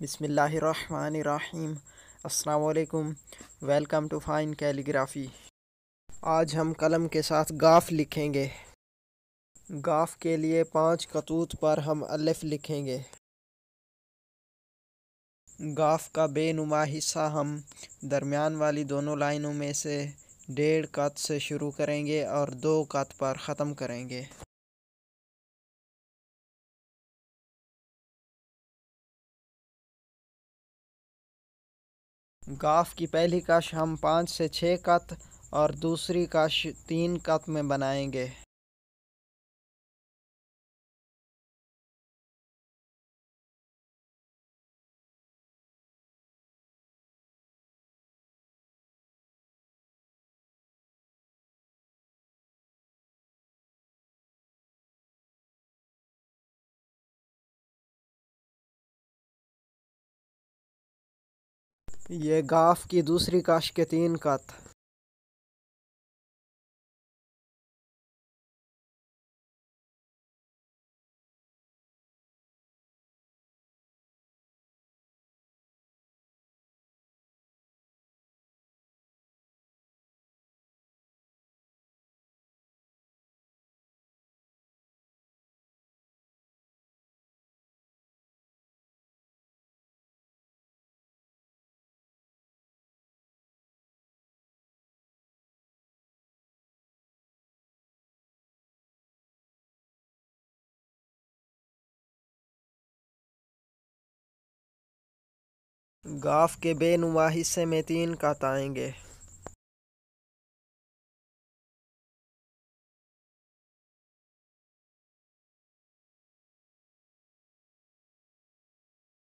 बिसमीम अल्लाम welcome to fine calligraphy आज हम कलम के साथ गाफ लिखेंगे गाफ के लिए पांच खतूत पर हम अलिफ लिखेंगे गाफ का बेनुमा हिस्सा हम दरमियान वाली दोनों लाइनों में से डेढ़ कत से शुरू करेंगे और दो कत पर ख़त्म करेंगे गाफ की पहली कश हम पाँच से छः कत और दूसरी कश तीन कत में बनाएंगे ये गाफ की दूसरी काश के तीन कत गाफ़ के बेनुमा हिस्से में तीन काताएँ आएंगे